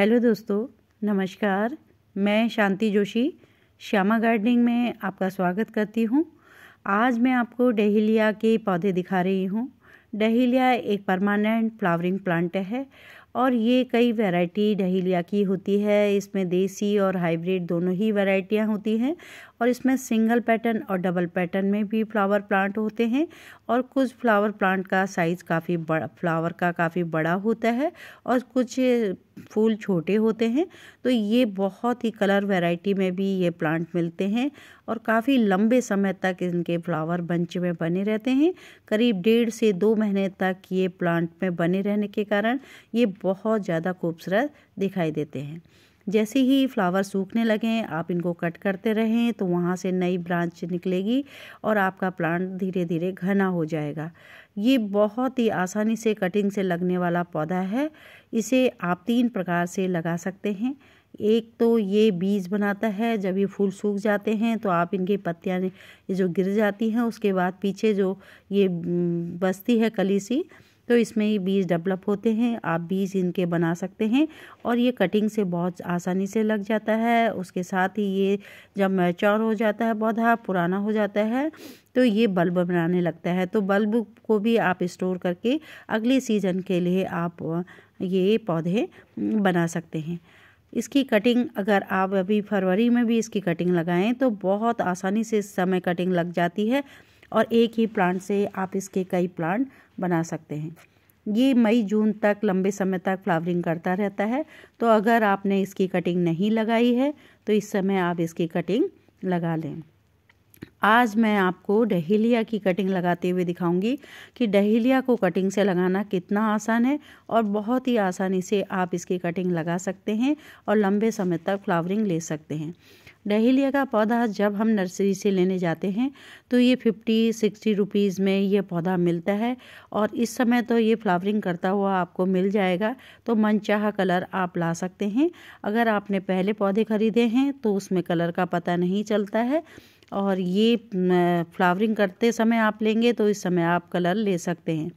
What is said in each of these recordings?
hello दोस्तों नमस्कार मैं शांति जोशी श्यामा गार्डनिंग में आपका स्वागत करती हूँ आज मैं आपको डहेलिया के पौधे दिखा रही हूँ डहेलिया एक परमानेंट फ्लावरिंग प्लांट है और ये कई वैरायटी डहेलिया की होती है इसमें देसी और हाइब्रिड दोनों ही वैरायटियाँ होती हैं और इसमें सिंगल पैटर्न और डबल पैटर्न में भी फ्लावर प्लांट होते हैं और कुछ फ्लावर प्लांट का साइज़ काफ़ी बड़ा फ्लावर का काफ़ी बड़ा होता है और कुछ फूल छोटे होते हैं तो ये बहुत ही कलर वैरायटी में भी ये प्लांट मिलते हैं और काफ़ी लंबे समय तक इनके फ्लावर बंच में बने रहते हैं करीब डेढ़ से दो महीने तक ये प्लांट में बने रहने के कारण ये बहुत ज़्यादा खूबसूरत दिखाई देते हैं जैसे ही फ्लावर सूखने लगें आप इनको कट करते रहें तो वहाँ से नई ब्रांच निकलेगी और आपका प्लांट धीरे धीरे घना हो जाएगा ये बहुत ही आसानी से कटिंग से लगने वाला पौधा है इसे आप तीन प्रकार से लगा सकते हैं एक तो ये बीज बनाता है जब ये फूल सूख जाते हैं तो आप इनकी पत्तियाँ ये जो गिर जाती हैं उसके बाद पीछे जो ये बस्ती है कली सी तो इसमें ये बीज डेवलप होते हैं आप बीज इनके बना सकते हैं और ये कटिंग से बहुत आसानी से लग जाता है उसके साथ ही ये जब मैच्योर हो जाता है पौधा पुराना हो जाता है तो ये बल्ब बनाने लगता है तो बल्ब को भी आप स्टोर करके अगले सीज़न के लिए आप ये पौधे बना सकते हैं इसकी कटिंग अगर आप अभी फरवरी में भी इसकी कटिंग लगाएं तो बहुत आसानी से इस समय कटिंग लग जाती है और एक ही प्लांट से आप इसके कई प्लांट बना सकते हैं ये मई जून तक लंबे समय तक फ्लावरिंग करता रहता है तो अगर आपने इसकी कटिंग नहीं लगाई है तो इस समय आप इसकी कटिंग लगा लें आज मैं आपको डहेलिया की कटिंग लगाते हुए दिखाऊंगी कि डहेलिया को कटिंग से लगाना कितना आसान है और बहुत ही आसानी से आप इसकी कटिंग लगा सकते हैं और लंबे समय तक फ्लावरिंग ले सकते हैं डहेलिया का पौधा जब हम नर्सरी से लेने जाते हैं तो ये फिफ्टी सिक्सटी रुपीज़ में ये पौधा मिलता है और इस समय तो ये फ्लावरिंग करता हुआ आपको मिल जाएगा तो मनचाह कलर आप ला सकते हैं अगर आपने पहले पौधे खरीदे हैं तो उसमें कलर का पता नहीं चलता है और ये फ्लावरिंग करते समय आप लेंगे तो इस समय आप कलर ले सकते हैं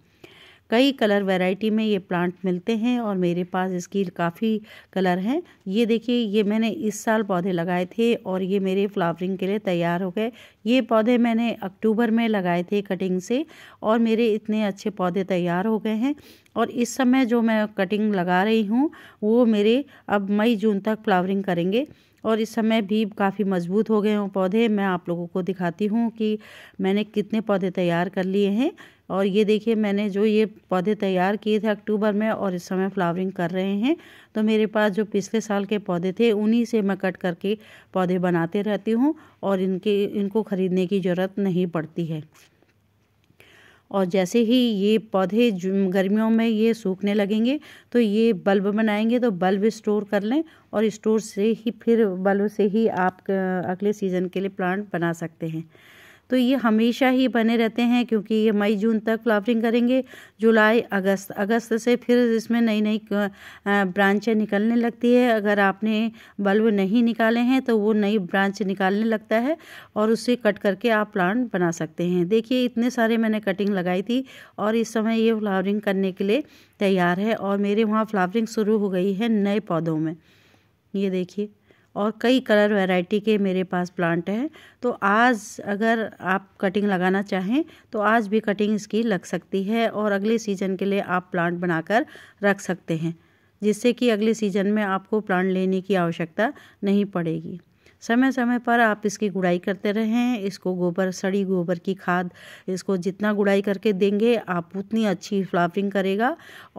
कई कलर वैरायटी में ये प्लांट मिलते हैं और मेरे पास इसकी काफ़ी कलर हैं ये देखिए ये मैंने इस साल पौधे लगाए थे और ये मेरे फ्लावरिंग के लिए तैयार हो गए ये पौधे मैंने अक्टूबर में लगाए थे कटिंग से और मेरे इतने अच्छे पौधे तैयार हो गए हैं और इस समय जो मैं कटिंग लगा रही हूँ वो मेरे अब मई जून तक फ्लावरिंग करेंगे और इस समय भी काफ़ी मजबूत हो गए हैं पौधे मैं आप लोगों को दिखाती हूँ कि मैंने कितने पौधे तैयार कर लिए हैं और ये देखिए मैंने जो ये पौधे तैयार किए थे अक्टूबर में और इस समय फ्लावरिंग कर रहे हैं तो मेरे पास जो पिछले साल के पौधे थे उन्हीं से मैं कट करके पौधे बनाते रहती हूँ और इनके इनको ख़रीदने की ज़रूरत नहीं पड़ती है और जैसे ही ये पौधे गर्मियों में ये सूखने लगेंगे तो ये बल्ब बनाएंगे तो बल्ब स्टोर कर लें और स्टोर से ही फिर बल्ब से ही आप अगले सीज़न के लिए प्लांट बना सकते हैं तो ये हमेशा ही बने रहते हैं क्योंकि ये मई जून तक फ्लावरिंग करेंगे जुलाई अगस्त अगस्त से फिर इसमें नई नई ब्रांचें निकलने लगती है अगर आपने बल्ब नहीं निकाले हैं तो वो नई ब्रांच निकालने लगता है और उससे कट करके आप प्लांट बना सकते हैं देखिए इतने सारे मैंने कटिंग लगाई थी और इस समय ये फ्लावरिंग करने के लिए तैयार है और मेरे वहाँ फ्लावरिंग शुरू हो गई है नए पौधों में ये देखिए और कई कलर वैरायटी के मेरे पास प्लांट हैं तो आज अगर आप कटिंग लगाना चाहें तो आज भी कटिंग इसकी लग सकती है और अगले सीज़न के लिए आप प्लांट बनाकर रख सकते हैं जिससे कि अगले सीज़न में आपको प्लांट लेने की आवश्यकता नहीं पड़ेगी समय समय पर आप इसकी गुड़ाई करते रहें इसको गोबर सड़ी गोबर की खाद इसको जितना गुड़ाई करके देंगे आप उतनी अच्छी फ्लावरिंग करेगा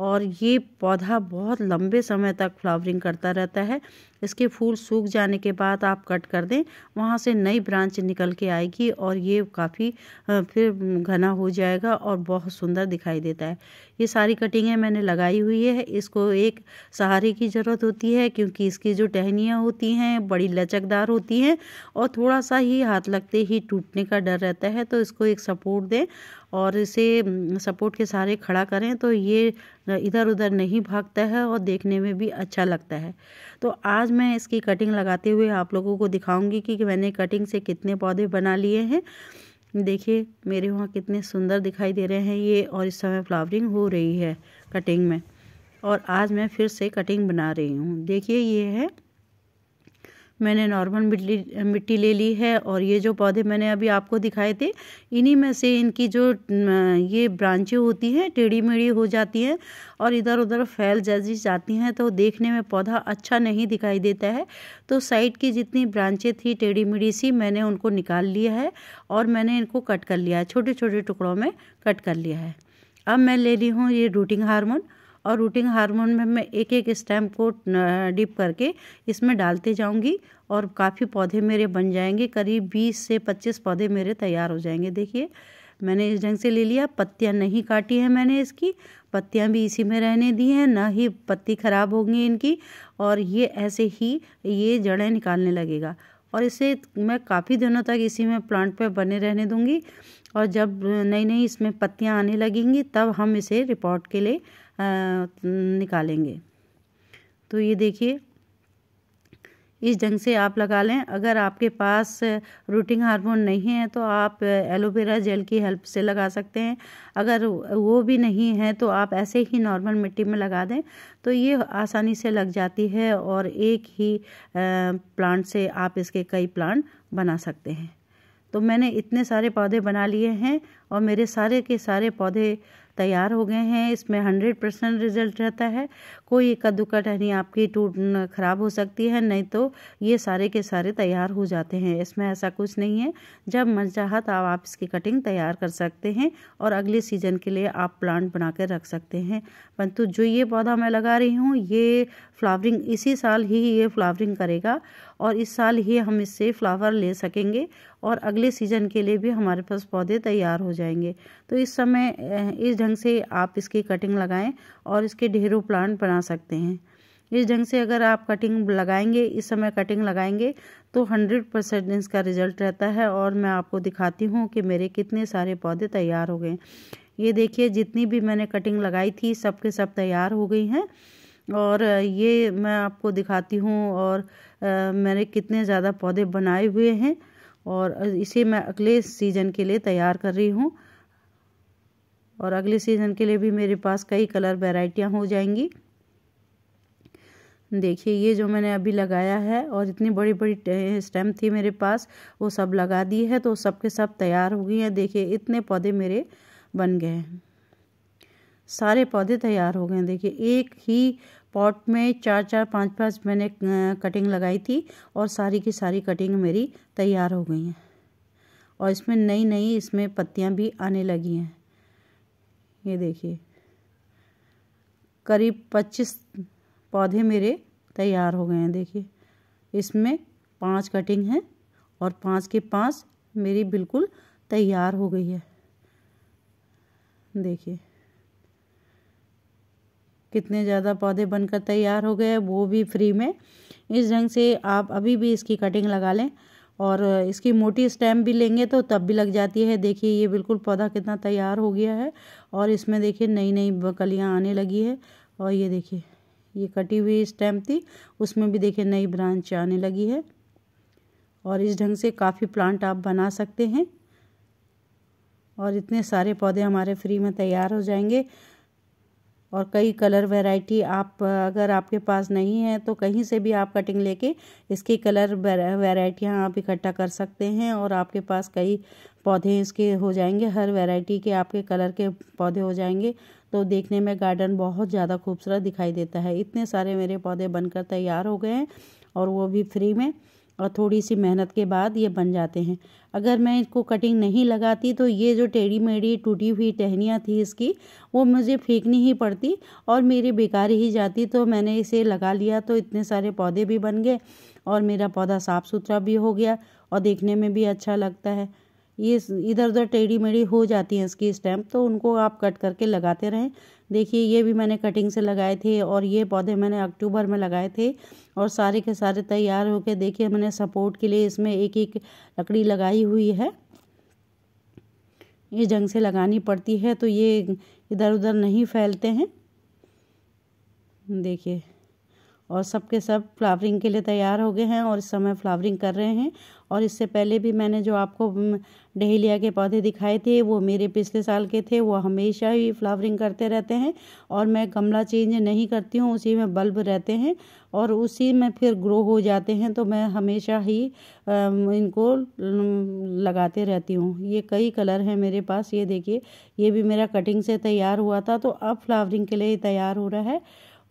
और ये पौधा बहुत लंबे समय तक फ्लावरिंग करता रहता है इसके फूल सूख जाने के बाद आप कट कर दें वहाँ से नई ब्रांच निकल के आएगी और ये काफ़ी फिर घना हो जाएगा और बहुत सुंदर दिखाई देता है ये सारी कटिंगें मैंने लगाई हुई है इसको एक सहारे की ज़रूरत होती है क्योंकि इसकी जो टहनियाँ होती हैं बड़ी लचकदार होती हैं और थोड़ा सा ही हाथ लगते ही टूटने का डर रहता है तो इसको एक सपोर्ट दें और इसे सपोर्ट के सहारे खड़ा करें तो ये इधर उधर नहीं भागता है और देखने में भी अच्छा लगता है तो आज मैं इसकी कटिंग लगाते हुए आप लोगों को दिखाऊंगी कि, मैंने कटिंग से कितने पौधे बना लिए हैं देखिए मेरे वहाँ कितने सुंदर दिखाई दे रहे हैं ये और इस समय फ्लावरिंग हो रही है कटिंग में और आज मैं फिर से कटिंग बना रही हूँ देखिए ये है मैंने नॉर्मल मिट्टी मिट्टी ले ली है और ये जो पौधे मैंने अभी आपको दिखाए थे इन्हीं में से इनकी जो ये ब्रांचें होती हैं टेढ़ी मेढ़ी हो जाती हैं और इधर उधर फैल जैसी जाती हैं तो देखने में पौधा अच्छा नहीं दिखाई देता है तो साइड की जितनी ब्रांचें थी टेढ़ी मेढ़ी सी मैंने उनको निकाल लिया है और मैंने इनको कट कर लिया है छोटे छोटे टुकड़ों में कट कर लिया है अब मैं ले ली हूँ ये रूटिंग हारमोन और रूटिंग हार्मोन में मैं एक एक स्टैम्प को डिप करके इसमें डालते जाऊंगी और काफ़ी पौधे मेरे बन जाएंगे करीब बीस से पच्चीस पौधे मेरे तैयार हो जाएंगे देखिए मैंने इस ढंग से ले लिया पत्तियाँ नहीं काटी हैं मैंने इसकी पत्तियाँ भी इसी में रहने दी हैं ना ही पत्ती ख़राब होंगी इनकी और ये ऐसे ही ये जड़ें निकालने लगेगा और इसे मैं काफ़ी दिनों तक इसी में प्लांट पे बने रहने दूंगी और जब नई नई इसमें पत्तियाँ आने लगेंगी तब हम इसे रिपोर्ट के लिए निकालेंगे तो ये देखिए इस ढंग से आप लगा लें अगर आपके पास रूटिंग हार्मोन नहीं है तो आप एलोवेरा जेल की हेल्प से लगा सकते हैं अगर वो भी नहीं है तो आप ऐसे ही नॉर्मल मिट्टी में लगा दें तो ये आसानी से लग जाती है और एक ही प्लांट से आप इसके कई प्लांट बना सकते हैं तो मैंने इतने सारे पौधे बना लिए हैं और मेरे सारे के सारे पौधे तैयार हो गए हैं इसमें हंड्रेड परसेंट रिजल्ट रहता है कोई इक्का दुक्का टहनी आपकी टूट खराब हो सकती है नहीं तो ये सारे के सारे तैयार हो जाते हैं इसमें ऐसा कुछ नहीं है जब मन चाहत आप इसकी कटिंग तैयार कर सकते हैं और अगले सीजन के लिए आप प्लांट बना कर रख सकते हैं परंतु जो ये पौधा मैं लगा रही हूँ ये फ्लावरिंग इसी साल ही ये फ्लावरिंग करेगा और इस साल ही हम इससे फ्लावर ले सकेंगे और अगले सीज़न के लिए भी हमारे पास पौधे तैयार हो जाएंगे तो इस समय इस ढंग से आप इसकी कटिंग लगाएं और इसके ढेरों प्लांट बना सकते हैं इस ढंग से अगर आप कटिंग लगाएंगे इस समय कटिंग लगाएंगे तो हंड्रेड परसेंट इसका रिजल्ट रहता है और मैं आपको दिखाती हूँ कि मेरे कितने सारे पौधे तैयार हो गए ये देखिए जितनी भी मैंने कटिंग लगाई थी सब के सब तैयार हो गई हैं और ये मैं आपको दिखाती हूँ और आ, मैंने कितने ज़्यादा पौधे बनाए हुए हैं और इसे मैं अगले सीज़न के लिए तैयार कर रही हूँ और अगले सीज़न के लिए भी मेरे पास कई कलर वेराइटियाँ हो जाएंगी देखिए ये जो मैंने अभी लगाया है और इतनी बड़ी बड़ी स्टेम थी मेरे पास वो सब लगा दी है तो सब के सब तैयार हो गई हैं देखिए इतने पौधे मेरे बन गए हैं सारे पौधे तैयार हो गए देखिए एक ही पॉट में चार चार पांच पांच मैंने कटिंग लगाई थी और सारी की सारी कटिंग मेरी तैयार हो गई हैं और इसमें नई नई इसमें पत्तियां भी आने लगी हैं ये देखिए करीब पच्चीस पौधे मेरे तैयार हो गए हैं देखिए इसमें पांच कटिंग हैं और पांच के पांच मेरी बिल्कुल तैयार हो गई है देखिए कितने ज़्यादा पौधे बनकर तैयार हो गए वो भी फ्री में इस ढंग से आप अभी भी इसकी कटिंग लगा लें और इसकी मोटी स्टैम्प भी लेंगे तो तब भी लग जाती है देखिए ये बिल्कुल पौधा कितना तैयार हो गया है और इसमें देखिए नई नई कलियाँ आने लगी है और ये देखिए ये कटी हुई स्टैम्प थी उसमें भी देखिए नई ब्रांच आने लगी है और इस ढंग से काफ़ी प्लांट आप बना सकते हैं और इतने सारे पौधे हमारे फ्री में तैयार हो जाएंगे और कई कलर वैरायटी आप अगर आपके पास नहीं है तो कहीं से भी आप कटिंग लेके इसके कलर वैरायटियाँ आप इकट्ठा कर सकते हैं और आपके पास कई पौधे इसके हो जाएंगे हर वैरायटी के आपके कलर के पौधे हो जाएंगे तो देखने में गार्डन बहुत ज़्यादा खूबसूरत दिखाई देता है इतने सारे मेरे पौधे बनकर तैयार हो गए हैं और वो भी फ्री में और थोड़ी सी मेहनत के बाद ये बन जाते हैं अगर मैं इसको कटिंग नहीं लगाती तो ये जो टेढ़ी मेढ़ी टूटी हुई टहनियाँ थी इसकी वो मुझे फेंकनी ही पड़ती और मेरी बेकार ही जाती तो मैंने इसे लगा लिया तो इतने सारे पौधे भी बन गए और मेरा पौधा साफ़ सुथरा भी हो गया और देखने में भी अच्छा लगता है ये इधर उधर टेढ़ी मेढ़ी हो जाती हैं इसकी स्टैम्प तो उनको आप कट करके लगाते रहें देखिए ये भी मैंने कटिंग से लगाए थे और ये पौधे मैंने अक्टूबर में लगाए थे और सारे के सारे तैयार होकर देखिए मैंने सपोर्ट के लिए इसमें एक एक लकड़ी लगाई हुई है ये जंग से लगानी पड़ती है तो ये इधर उधर नहीं फैलते हैं देखिए और सब के सब फ्लावरिंग के लिए तैयार हो गए हैं और इस समय फ्लावरिंग कर रहे हैं और इससे पहले भी मैंने जो आपको डहेलिया के पौधे दिखाए थे वो मेरे पिछले साल के थे वो हमेशा ही फ्लावरिंग करते रहते हैं और मैं गमला चेंज नहीं करती हूँ उसी में बल्ब रहते हैं और उसी में फिर ग्रो हो जाते हैं तो मैं हमेशा ही इनको लगाते रहती हूँ ये कई कलर हैं मेरे पास ये देखिए ये भी मेरा कटिंग से तैयार हुआ था तो अब फ्लावरिंग के लिए तैयार हो रहा है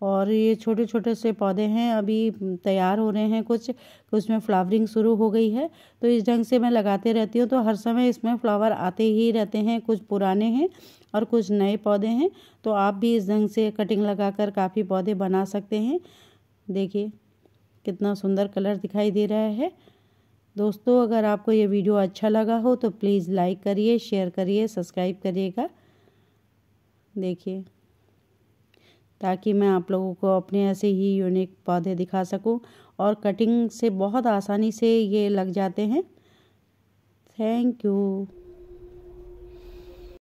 और ये छोटे छोटे से पौधे हैं अभी तैयार हो रहे हैं कुछ उसमें फ्लावरिंग शुरू हो गई है तो इस ढंग से मैं लगाते रहती हूँ तो हर समय इसमें फ्लावर आते ही रहते हैं कुछ पुराने हैं और कुछ नए पौधे हैं तो आप भी इस ढंग से कटिंग लगाकर काफ़ी पौधे बना सकते हैं देखिए कितना सुंदर कलर दिखाई दे रहा है दोस्तों अगर आपको ये वीडियो अच्छा लगा हो तो प्लीज़ लाइक करिए शेयर करिए सब्सक्राइब करिएगा देखिए ताकि मैं आप लोगों को अपने ऐसे ही यूनिक पौधे दिखा सकूं और कटिंग से बहुत आसानी से ये लग जाते हैं थैंक यू